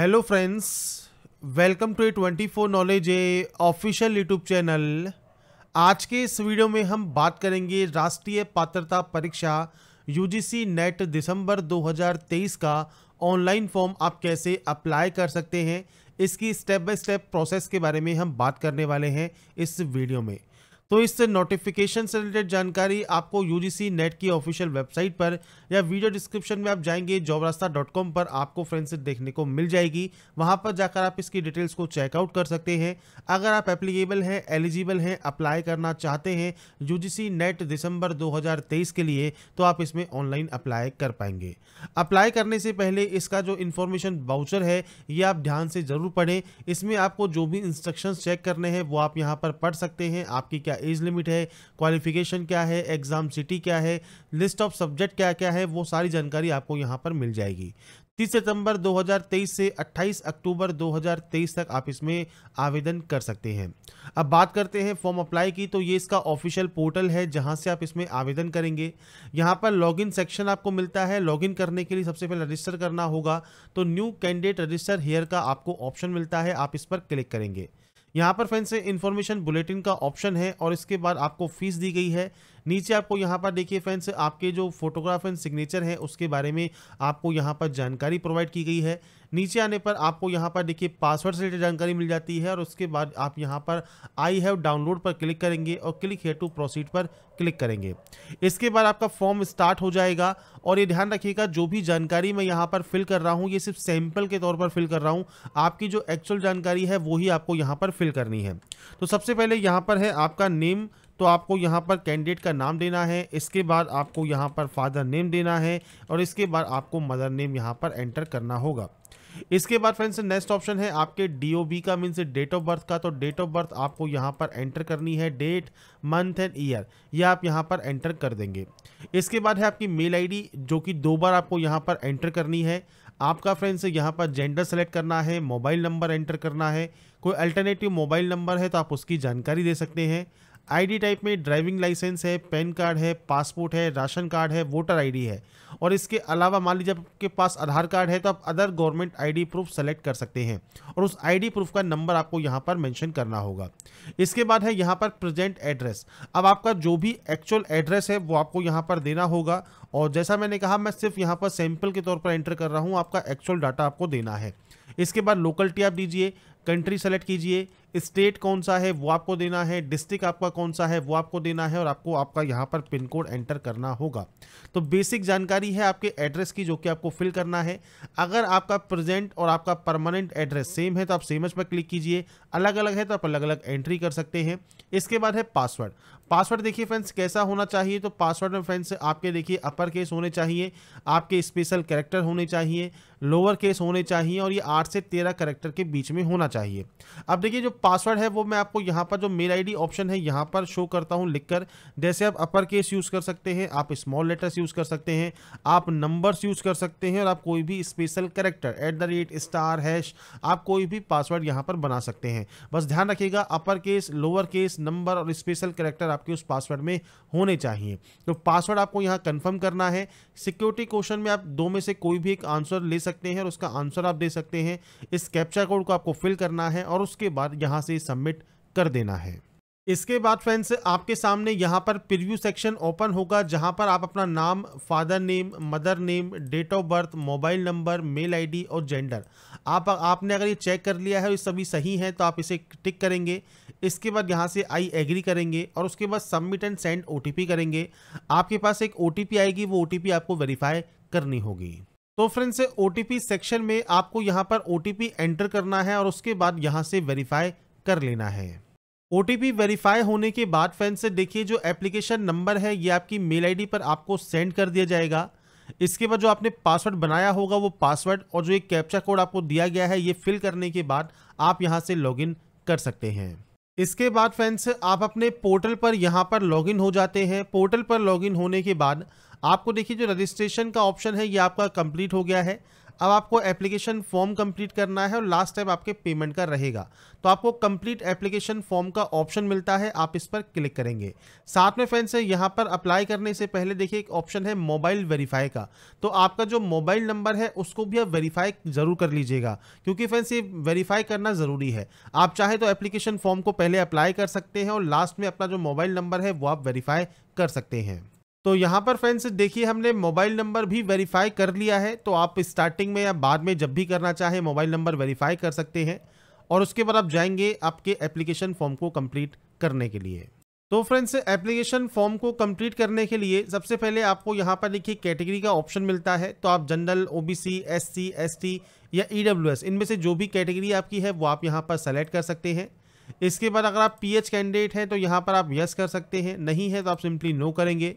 hello friends welcome to A twenty four knowledge a official YouTube channel आज के इस video में हम बात करेंगे राष्ट्रीय पात्रता परीक्षा यूजीसी नेट दिसंबर 2023 का ऑनलाइन फॉर्म आप कैसे अप्लाई कर सकते हैं इसकी स्टेप बाय स्टेप प्रोसेस के बारे में हम बात करने वाले हैं इस वीडियो में तो इससे नोटिफिकेशन से रिलेटेड जानकारी आपको यूजीसी नेट की ऑफिशियल वेबसाइट पर या वीडियो डिस्क्रिप्शन में आप जाएंगे जॉब रास्ता डॉट कॉम पर आपको फ्रेंड्स देखने को मिल जाएगी वहां पर जाकर आप इसकी डिटेल्स को चेकआउट कर सकते हैं अगर आप एप्लीकेबल हैं एलिजिबल हैं अप्लाई करना चाहते हैं सी नेट दिसंबर तेईस के लिए तो आप इसमें ऑनलाइन अप्लाई कर पाएंगे अप्लाई करने से पहले इसका जो इन्फॉर्मेशन बाउचर है ये आप ध्यान से जरूर पढ़ें इसमें आपको जो भी इंस्ट्रक्शंस चेक करने हैं वो आप यहाँ पर पढ़ सकते हैं आपकी क्या एज लिमिट है क्वालिफिकेशन क्या है एग्ज़ाम सिटी क्या है लिस्ट ऑफ सब्जेक्ट क्या क्या है वो सारी जानकारी आपको यहाँ पर मिल जाएगी 30 सितंबर 2023 से 28 अक्टूबर 2023 तक आप इसमें आवेदन कर सकते हैं अब बात करते हैं फॉर्म अप्लाई की तो ये इसका ऑफिशियल पोर्टल है जहां से आप इसमें आवेदन करेंगे यहां पर लॉगिन सेक्शन आपको मिलता है लॉगिन करने के लिए सबसे पहले रजिस्टर करना होगा तो न्यू कैंडिडेट रजिस्टर हेयर का आपको ऑप्शन मिलता है आप इस पर क्लिक करेंगे यहाँ पर फ्रेंड्स इन्फॉर्मेशन बुलेटिन का ऑप्शन है और इसके बाद आपको फीस दी गई है नीचे आपको यहाँ पर देखिए फ्रेंड्स आपके जो फोटोग्राफ एंड सिग्नेचर है उसके बारे में आपको यहाँ पर जानकारी प्रोवाइड की गई है नीचे आने पर आपको यहाँ पर देखिए पासवर्ड से रिलेटेड जानकारी मिल जाती है और उसके बाद आप यहाँ पर आई हैव डाउनलोड पर क्लिक करेंगे और क्लिक हेयर टू प्रोसीड पर क्लिक करेंगे इसके बाद आपका फॉर्म स्टार्ट हो जाएगा और ये ध्यान रखिएगा जो भी जानकारी मैं यहाँ पर फिल कर रहा हूँ ये सिर्फ सैंपल के तौर पर फिल कर रहा हूँ आपकी जो एक्चुअल जानकारी है वो ही आपको यहाँ पर फिल करनी है तो सबसे पहले यहाँ पर है आपका नेम तो आपको यहाँ पर कैंडिडेट का नाम देना है इसके बाद आपको यहाँ पर फादर नेम देना है और इसके बाद आपको मदर नेम यहाँ पर एंटर करना होगा इसके बाद फ्रेंड्स नेक्स्ट ऑप्शन है आपके डी का मीन्स डेट ऑफ बर्थ का तो डेट ऑफ बर्थ आपको यहाँ पर एंटर करनी है डेट मंथ एंड ईयर यह आप यहाँ पर एंटर कर देंगे इसके बाद है आपकी मेल आईडी जो कि दो बार आपको यहाँ पर एंटर करनी है आपका फ्रेंड्स यहाँ पर जेंडर सेलेक्ट करना है मोबाइल नंबर एंटर करना है कोई अल्टरनेटिव मोबाइल नंबर है तो आप उसकी जानकारी दे सकते हैं आईडी टाइप में ड्राइविंग लाइसेंस है पैन कार्ड है पासपोर्ट है राशन कार्ड है वोटर आईडी है और इसके अलावा मान लीजिए आपके पास आधार कार्ड है तो आप other government ID proof select कर सकते हैं और उस आईडी प्रूफ का नंबर आपको यहाँ पर मैंशन करना होगा इसके बाद है यहाँ पर प्रेजेंट एड्रेस अब आपका जो भी एक्चुअल एड्रेस है वो आपको यहाँ पर देना होगा और जैसा मैंने कहा मैं सिर्फ यहाँ पर सैम्पल के तौर पर एंटर कर रहा हूँ आपका एक्चुअल डाटा आपको देना है इसके बाद लोकलिटी आप दीजिए कंट्री सेलेक्ट कीजिए स्टेट कौन सा है वो आपको देना है डिस्ट्रिक्ट आपका कौन सा है वो आपको देना है और आपको आपका यहाँ पर पिन कोड एंटर करना होगा तो बेसिक जानकारी है आपके एड्रेस की जो कि आपको फिल करना है अगर आपका प्रेजेंट और आपका परमानेंट एड्रेस सेम है तो आप सेमज पर क्लिक कीजिए अलग अलग है तो आप अलग अलग एंट्री कर सकते हैं इसके बाद है पासवर्ड पासवर्ड देखिए फ्रेंड्स कैसा होना चाहिए तो पासवर्ड में फ्रेंड्स आपके देखिए अपर केस होने चाहिए आपके स्पेशल कैरेक्टर होने चाहिए लोअर केस होने चाहिए और ये आठ से तेरह करेक्टर के बीच में होना चाहिए अब देखिए जो पासवर्ड है वो मैं आपको यहाँ पर जो मेल आईडी ऑप्शन है यहाँ पर शो करता हूँ लिखकर जैसे आप अपर केस यूज़ कर सकते हैं आप स्मॉल लेटर्स यूज़ कर सकते हैं आप नंबर्स यूज़ कर सकते हैं और आप कोई भी special character at the rate star hash आप कोई भी पासवर्ड यहाँ पर बना सकते हैं बस ध्यान रखिएगा upper case lower case number और स्पेशल करेक्टर आपके उस पासवर्ड में होने चाहिए तो पासवर्ड आपको यहाँ कन्फर्म करना है सिक्योरिटी क्वेश्चन में आप दो में से कोई भी एक आंसर ले सकते सकते हैं और उसका आंसर आप दे सकते हैं इस कैप्चा कोड को आपको फिल करना है और उसके बाद यहाँ से सबमिट कर देना है इसके बाद फ्रेंड्स आपके सामने यहाँ पर प्रिव्यू सेक्शन ओपन होगा जहाँ पर आप अपना नाम father name mother name date of birth mobile number mail ID और जेंडर आप आपने अगर ये चेक कर लिया है और सभी सही हैं तो आप इसे टिक करेंगे इसके बाद यहाँ से आई एग्री करेंगे और उसके बाद सबमिट एंड सेंड ओ करेंगे आपके पास एक ओ आएगी वो ओ आपको वेरीफाई करनी होगी तो फ्रेंड से ओ सेक्शन में आपको यहाँ पर ओ एंटर करना है और उसके बाद यहाँ से वेरीफाई कर लेना है ओ वेरीफाई होने के बाद फ्रेंड से देखिए जो एप्लीकेशन नंबर है ये आपकी मेल आईडी पर आपको सेंड कर दिया जाएगा इसके बाद जो आपने पासवर्ड बनाया होगा वो पासवर्ड और जो एक कैप्चा कोड आपको दिया गया है ये फिल करने के बाद आप यहाँ से लॉगिन कर सकते हैं इसके बाद फ्रेंड्स आप अपने पोर्टल पर यहाँ पर लॉगिन हो जाते हैं पोर्टल पर लॉगिन होने के बाद आपको देखिए जो रजिस्ट्रेशन का ऑप्शन है ये आपका कंप्लीट हो गया है अब आपको एप्लीकेशन फॉर्म कंप्लीट करना है और लास्ट टाइम आपके पेमेंट का रहेगा तो आपको कंप्लीट एप्लीकेशन फॉर्म का ऑप्शन मिलता है आप इस पर क्लिक करेंगे साथ में फ्रेंड्स यहाँ पर अप्लाई करने से पहले देखिए एक ऑप्शन है मोबाइल वेरीफाई का तो आपका जो मोबाइल नंबर है उसको भी आप वेरीफाई ज़रूर कर लीजिएगा क्योंकि फ्रेंड्स ये वेरीफाई करना ज़रूरी है आप चाहे तो एप्लीकेशन फॉर्म को पहले अप्लाई कर सकते हैं और लास्ट में अपना जो मोबाइल नंबर है वो आप वेरीफाई कर सकते हैं तो यहाँ पर फ्रेंड्स देखिए हमने मोबाइल नंबर भी वेरीफाई कर लिया है तो आप स्टार्टिंग में या बाद में जब भी करना चाहें मोबाइल नंबर वेरीफाई कर सकते हैं और उसके बाद आप जाएंगे आपके एप्लीकेशन फॉर्म को कंप्लीट करने के लिए तो फ्रेंड्स एप्लीकेशन फॉर्म को कंप्लीट करने के लिए सबसे पहले आपको यहाँ पर देखिए कैटेगरी का ऑप्शन मिलता है तो आप जनरल ओबीसी एससी एसटी या एस e इनमें से जो भी कैटेगरी आपकी है वो आप यहाँ पर सेलेक्ट कर सकते हैं इसके बाद अगर आप पी कैंडिडेट हैं तो यहाँ पर आप यस कर सकते हैं नहीं है तो आप सिंपली नो करेंगे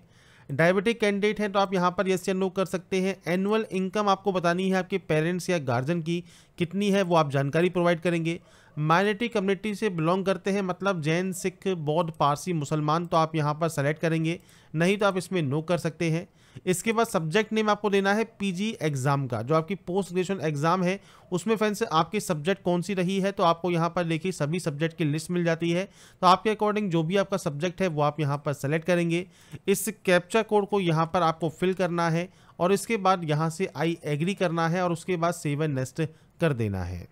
डायबिटिक कैंडिडेट हैं तो आप यहाँ पर यस या नो कर सकते हैं एनुअल इनकम आपको बतानी है आपके पेरेंट्स या गार्जियन की कितनी है वो आप जानकारी प्रोवाइड करेंगे माइनॉरिटी कम्युनिटी से बिलोंग करते हैं मतलब जैन सिख बौद्ध पारसी मुसलमान तो आप यहाँ पर सेलेक्ट करेंगे नहीं तो आप इसमें नो कर सकते हैं इसके बाद सब्जेक्ट नेम आपको देना है पीजी एग्ज़ाम का जो आपकी पोस्ट ग्रेजुएशन एग्ज़ाम है उसमें फ्रेंड्स आपकी सब्जेक्ट कौन सी रही है तो आपको यहाँ पर देखिए सभी सब्जेक्ट की लिस्ट मिल जाती है तो आपके अकॉर्डिंग जो भी आपका सब्जेक्ट है वो आप यहाँ पर सेलेक्ट करेंगे इस कैप्चर कोड को यहाँ पर आपको फिल करना है और इसके बाद यहाँ से आई एग्री करना है और उसके बाद सेवन नेस्ट कर देना है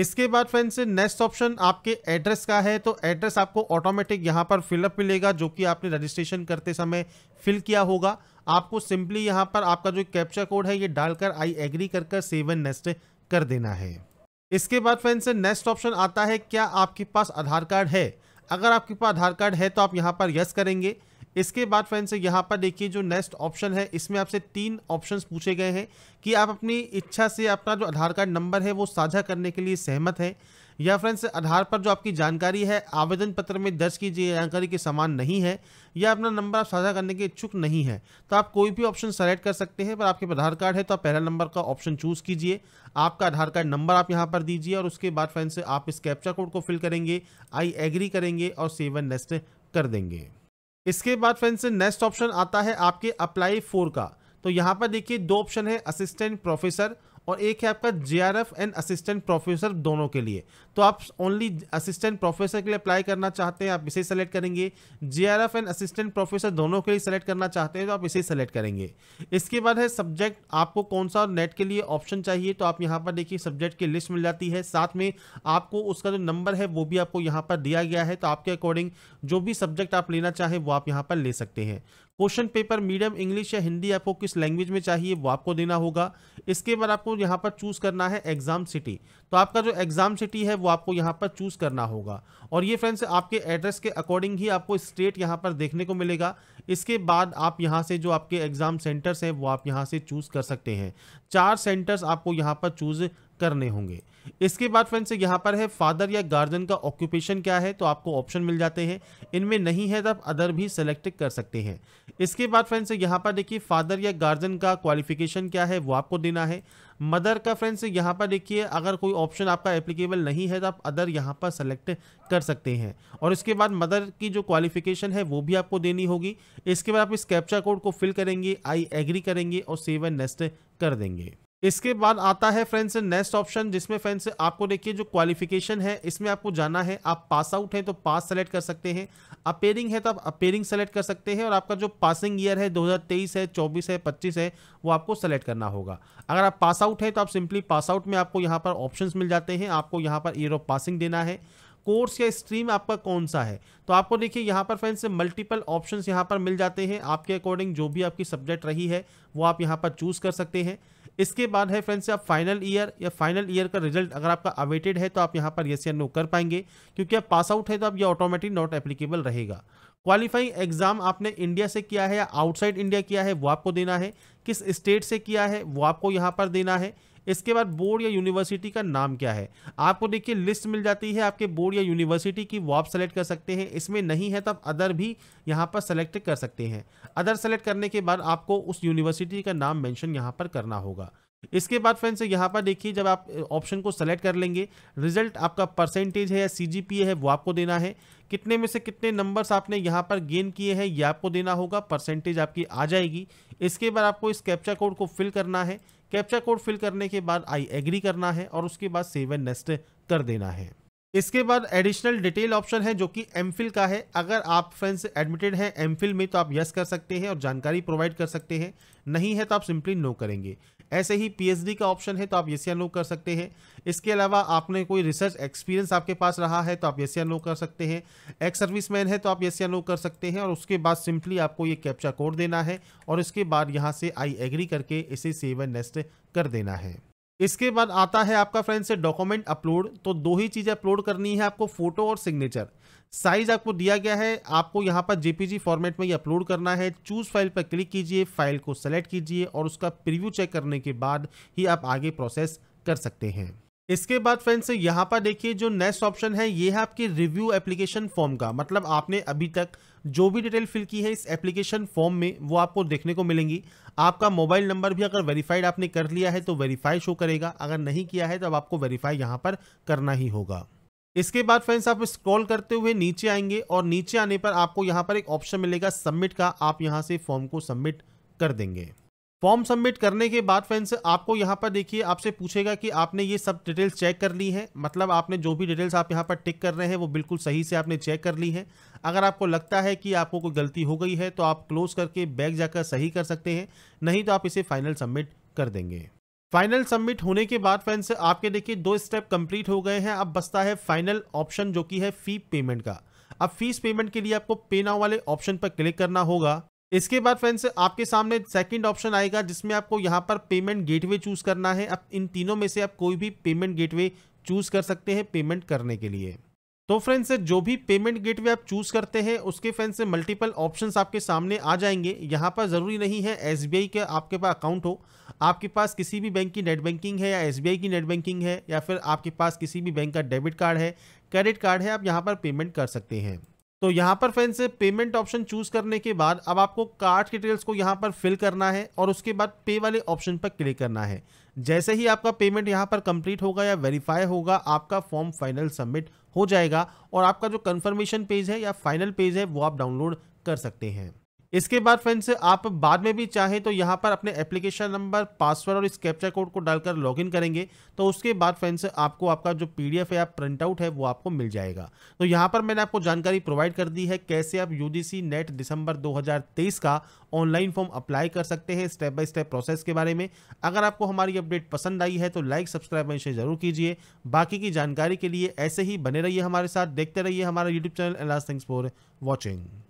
इसके बाद फ्रेंड्स नेक्स्ट ऑप्शन आपके एड्रेस का है तो एड्रेस आपको ऑटोमेटिक यहाँ पर फिलअप मिलेगा जो कि आपने रजिस्ट्रेशन करते समय फिल किया होगा आपको सिंपली यहाँ पर आपका जो कैप्चा कोड है ये डालकर आई एग्री कर कर सेवन नेक्स्ट कर देना है इसके बाद फ्रेंड्स नेक्स्ट ऑप्शन आता है क्या आपके पास आधार कार्ड है अगर आपके पास आधार कार्ड है तो आप यहाँ पर यस करेंगे इसके बाद फ्रेंड्स यहाँ पर देखिए जो नेक्स्ट ऑप्शन है इसमें आपसे तीन ऑप्शंस पूछे गए हैं कि आप अपनी इच्छा से अपना जो आधार कार्ड नंबर है वो साझा करने के लिए सहमत हैं या फ्रेंड्स आधार पर जो आपकी जानकारी है आवेदन पत्र में दर्ज की जानकारी के समान नहीं है या अपना नंबर आप साझा करने के इच्छुक नहीं है तो आप कोई भी ऑप्शन सेलेक्ट कर सकते हैं पर आपके आधार कार्ड है तो आप पहला नंबर का ऑप्शन चूज़ कीजिए आपका आधार कार्ड नंबर आप यहाँ पर दीजिए और उसके बाद फ्रेंड्स आप इस कैप्चा कोड को फिल करेंगे आई एग्री करेंगे और सेवन नेस्ट कर देंगे इसके बाद फ्रेंड्स नेक्स्ट ऑप्शन आता है आपके अप्लाई फोर का तो यहाँ पर देखिए दो ऑप्शन है असिस्टेंट प्रोफेसर और एक है आपका जे एंड असिस्टेंट प्रोफेसर दोनों के लिए तो आप ओनली असिस्टेंट प्रोफेसर के लिए अप्लाई करना चाहते हैं आप इसे सेलेक्ट करेंगे जे एंड असिस्टेंट प्रोफेसर दोनों के लिए सेलेक्ट करना चाहते हैं तो आप इसे सेलेक्ट करेंगे इसके बाद है सब्जेक्ट आपको कौन सा नेट के लिए ऑप्शन चाहिए तो आप यहाँ पर देखिए सब्जेक्ट की लिस्ट मिल जाती है साथ में आपको उसका जो नंबर है वो भी आपको यहाँ पर दिया गया है तो आपके अकॉर्डिंग जो भी सब्जेक्ट आप लेना चाहें वो आप यहाँ पर ले सकते हैं क्वेश्चन पेपर मीडियम इंग्लिश या हिंदी आपको किस लैंग्वेज में चाहिए वो आपको देना होगा इसके बाद आपको यहाँ पर चूज़ करना है एग्जाम सिटी तो आपका जो एग्जाम सिटी है वो आपको यहाँ पर चूज़ करना होगा और ये फ्रेंड्स आपके एड्रेस के अकॉर्डिंग ही आपको स्टेट यहाँ पर देखने को मिलेगा इसके बाद आप यहाँ से जो आपके एग्ज़ाम सेंटर्स हैं वो आप यहाँ से चूज़ कर सकते हैं चार सेंटर्स आपको यहाँ पर चूज़ करने होंगे इसके बाद फ्रेंड्स यहाँ पर है फादर या गार्जियन का ऑक्यूपेशन क्या है तो आपको ऑप्शन मिल जाते हैं इनमें नहीं है तो आप अदर भी सेलेक्ट कर सकते हैं इसके बाद फ्रेंड्स यहाँ पर देखिए फादर या गार्जियन का क्वालिफिकेशन क्या है वो आपको देना है मदर का फ्रेंड्स यहाँ पर देखिए अगर कोई ऑप्शन आपका एप्लीकेबल नहीं है तो आप अदर यहाँ पर सेलेक्ट कर सकते हैं और इसके बाद मदर की जो क्वालिफिकेशन है वो भी आपको देनी होगी इसके बाद आप इस कैप्चा कोड को फिल करेंगे आई एग्री करेंगे और सेवन नेस्ट कर देंगे इसके बाद आता है फ्रेंड्स नेक्स्ट ऑप्शन जिसमें फ्रेंड्स आपको देखिए जो क्वालिफिकेशन है इसमें आपको जाना है आप पास आउट हैं तो पास सेलेक्ट कर सकते हैं अपेयरिंग है तो आप अपेयरिंग सेलेक्ट कर सकते हैं और आपका जो पासिंग ईयर है 2023 है 24 है 25 है वो आपको सेलेक्ट करना होगा अगर आप पास आउट हैं तो आप सिंपली पास आउट में आपको यहाँ पर ऑप्शन मिल जाते हैं आपको यहाँ पर ईयर ऑफ पासिंग देना है कोर्स या स्ट्रीम आपका कौन सा है तो आपको देखिए यहाँ पर फ्रेंड्स मल्टीपल ऑप्शन यहाँ पर मिल जाते हैं आपके अकॉर्डिंग जो भी आपकी सब्जेक्ट रही है वो आप यहाँ पर चूज़ कर सकते हैं इसके बाद है फ्रेंड्स आप फाइनल ईयर या फाइनल ईयर का रिजल्ट अगर आपका अवेटेड है तो आप यहाँ पर यस या नो कर पाएंगे क्योंकि आप पास आउट है तो आप ये ऑटोमेटिक नॉट एप्लीकेबल रहेगा क्वालिफाइंग एग्जाम आपने इंडिया से किया है या आउटसाइड इंडिया किया है वो आपको देना है किस स्टेट से किया है वो आपको यहाँ पर देना है इसके बाद बोर्ड या यूनिवर्सिटी का नाम क्या है आपको देखिए लिस्ट मिल जाती है आपके बोर्ड या यूनिवर्सिटी की वो आप सेलेक्ट कर सकते हैं इसमें नहीं है तो आप अदर भी यहाँ पर सेलेक्ट कर सकते हैं अदर सेलेक्ट करने के बाद आपको उस यूनिवर्सिटी का नाम मैंशन यहाँ पर करना होगा इसके बाद फ्रेंड्स यहाँ पर देखिए जब आप ऑप्शन को सेलेक्ट कर लेंगे रिजल्ट आपका परसेंटेज है या सी है वो आपको देना है कितने में से कितने नंबर्स आपने यहाँ पर गेन किए हैं ये आपको देना होगा परसेंटेज आपकी आ जाएगी इसके बाद आपको इस कैप्चा कोड को फिल करना है कैप्चा कोड फिल करने के बाद आई एग्री करना है और उसके बाद सेव एंड नेस्ट कर देना है इसके बाद एडिशनल डिटेल ऑप्शन है जो कि एम का है अगर आप फ्रेंड्स एडमिटेड हैं एम में तो आप यस कर सकते हैं और जानकारी प्रोवाइड कर सकते हैं नहीं है तो आप सिंपली नो करेंगे ऐसे ही पीएचडी का ऑप्शन है तो आप ये या नो कर सकते हैं इसके अलावा आपने कोई रिसर्च एक्सपीरियंस आपके पास रहा है तो आप ये या नो कर सकते हैं एक्स सर्विस मैन है तो आप यस या नो कर सकते हैं और उसके बाद सिंपली आपको ये कैप्चा कोड देना है और इसके बाद यहाँ से आई एग्री करके इसे सेवन नेस्ट कर देना है इसके बाद आता है आपका फ्रेंड्स डॉक्यूमेंट अपलोड तो दो ही चीज़ें अपलोड करनी है आपको फोटो और सिग्नेचर साइज आपको दिया गया है आपको यहाँ पर जेपीजी फॉर्मेट में ये अपलोड करना है चूज फाइल पर क्लिक कीजिए फाइल को सेलेक्ट कीजिए और उसका प्रीव्यू चेक करने के बाद ही आप आगे प्रोसेस कर सकते हैं इसके बाद फ्रेंड्स यहाँ पर देखिए जो नेक्स्ट ऑप्शन है ये है आपके रिव्यू एप्लीकेशन फॉर्म का मतलब आपने अभी तक जो भी डिटेल फिल की है इस एप्लीकेशन फॉर्म में वो आपको देखने को मिलेंगी आपका मोबाइल नंबर भी अगर वेरीफाइड आपने कर लिया है तो वेरीफाई शो करेगा अगर नहीं किया है तो आपको वेरीफाई यहाँ पर करना ही होगा इसके बाद फ्रेंड्स आप स्क्रॉल करते हुए नीचे आएंगे और नीचे आने पर आपको यहाँ पर एक ऑप्शन मिलेगा सबमिट का आप यहाँ से फॉर्म को सबमिट कर देंगे फॉर्म सबमिट करने के बाद फ्रेंड्स आपको यहाँ पर देखिए आपसे पूछेगा कि आपने ये सब डिटेल्स चेक कर ली है मतलब आपने जो भी डिटेल्स आप यहाँ पर टिक कर रहे हैं वो बिल्कुल सही से आपने चेक कर ली है अगर आपको लगता है कि आपको कोई गलती हो गई है तो आप क्लोज करके बैग जाकर सही कर सकते हैं नहीं तो आप इसे फाइनल सबमिट कर देंगे फाइनल सबमिट होने के बाद फ्रेंड्स आपके देखिए दो स्टेप कंप्लीट हो गए हैं अब बसता है फाइनल ऑप्शन जो कि है फी पेमेंट का अब फीस पेमेंट के लिए आपको पे नाउ वाले ऑप्शन पर क्लिक करना होगा इसके बाद फ्रेंड्स आपके सामने सेकंड ऑप्शन आएगा जिसमें आपको यहाँ पर पेमेंट गेटवे चूज करना है अब इन तीनों में से आप कोई भी पेमेंट गेटवे चूज कर सकते हैं पेमेंट करने के लिए तो फ्रेंड्स जो भी पेमेंट गेटवे आप चूज करते हैं उसके फ्रेंड्स मल्टीपल ऑप्शंस आपके सामने आ जाएंगे यहाँ पर ज़रूरी नहीं है एस का आपके पास अकाउंट हो आपके पास किसी भी बैंक की नेट बैंकिंग है या एस की नेट बैंकिंग है या फिर आपके पास किसी भी बैंक का डेबिट कार्ड है क्रेडिट कार्ड है आप यहाँ पर पेमेंट कर सकते हैं तो यहाँ पर फ्रेंड्स पेमेंट ऑप्शन चूज करने के बाद अब आपको कार्ड के डिटेल्स को यहाँ पर फिल करना है और उसके बाद पे वाले ऑप्शन पर क्लिक करना है जैसे ही आपका पेमेंट यहाँ पर कंप्लीट होगा या वेरीफाई होगा आपका फॉर्म फाइनल सबमिट हो जाएगा और आपका जो कंफर्मेशन पेज है या फाइनल पेज है वो आप डाउनलोड कर सकते हैं इसके बाद फ्रेंड्स आप बाद में भी चाहें तो यहाँ पर अपने एप्लीकेशन नंबर पासवर्ड और इस कैप्चा कोड को डालकर लॉगिन करेंगे तो उसके बाद फ्रेंड्स आपको आपका जो पीडीएफ है या प्रिंट आउट है वो आपको मिल जाएगा तो यहाँ पर मैंने आपको जानकारी प्रोवाइड कर दी है कैसे आप सी नेट दिसंबर 2023 का ऑनलाइन फॉर्म अप्लाई कर सकते हैं स्टेप बाय स्टेप प्रोसेस के बारे में अगर आपको हमारी अपडेट पसंद आई है तो लाइक सब्सक्राइब एंड शेयर जरूर कीजिए बाकी की जानकारी के लिए ऐसे ही बने रहिए हमारे साथ देखते रहिए हमारा YouTube channel and thanks for watching